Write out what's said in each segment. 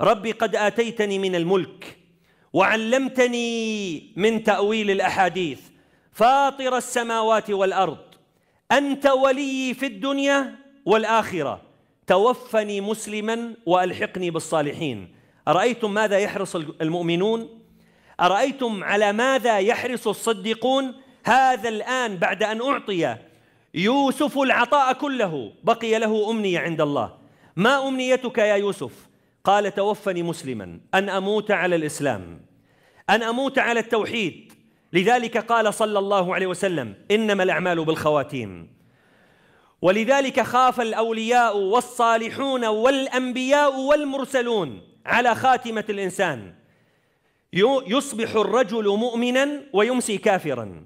ربي قد اتيتني من الملك وعلمتني من تاويل الاحاديث فاطر السماوات والارض انت ولي في الدنيا والاخره توفني مسلما والحقني بالصالحين ارايتم ماذا يحرص المؤمنون ارايتم على ماذا يحرص الصديقون هذا الان بعد ان اعطي يوسف العطاء كله بقي له امنيه عند الله ما امنيتك يا يوسف قال توفني مسلما أن أموت على الإسلام أن أموت على التوحيد لذلك قال صلى الله عليه وسلم إنما الأعمال بالخواتيم ولذلك خاف الأولياء والصالحون والأنبياء والمرسلون على خاتمة الإنسان يصبح الرجل مؤمنا ويمسي كافرا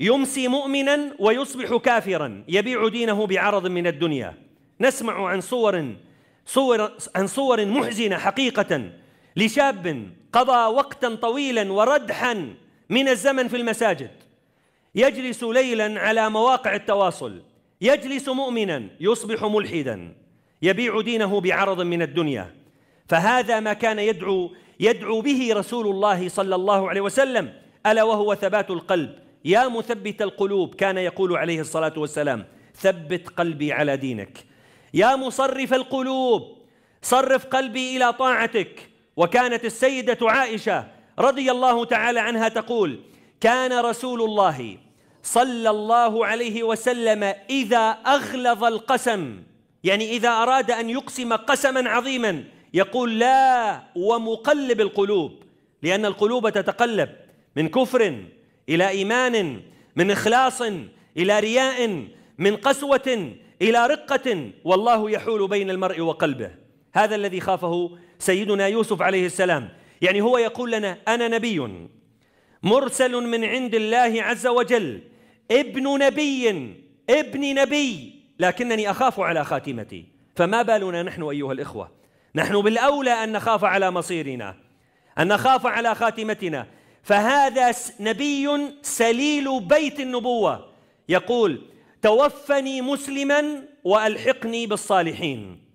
يمسي مؤمنا ويصبح كافرا يبيع دينه بعرض من الدنيا نسمع عن صور صور عن صور محزنة حقيقة لشاب قضى وقتا طويلا وردحا من الزمن في المساجد يجلس ليلا على مواقع التواصل يجلس مؤمنا يصبح ملحدا يبيع دينه بعرض من الدنيا فهذا ما كان يدعو يدعو به رسول الله صلى الله عليه وسلم الا وهو ثبات القلب يا مثبت القلوب كان يقول عليه الصلاه والسلام ثبت قلبي على دينك يا مصرف القلوب صرف قلبي إلى طاعتك وكانت السيدة عائشة رضي الله تعالى عنها تقول كان رسول الله صلى الله عليه وسلم إذا أغلظ القسم يعني إذا أراد أن يقسم قسما عظيما يقول لا ومقلب القلوب لأن القلوب تتقلب من كفر إلى إيمان من إخلاص إلى رياء من قسوة إلى رقة والله يحول بين المرء وقلبه هذا الذي خافه سيدنا يوسف عليه السلام يعني هو يقول لنا أنا نبي مرسل من عند الله عز وجل ابن نبي ابن نبي لكنني أخاف على خاتمتي فما بالنا نحن أيها الإخوة نحن بالأولى أن نخاف على مصيرنا أن نخاف على خاتمتنا فهذا نبي سليل بيت النبوة يقول توفني مسلما والحقني بالصالحين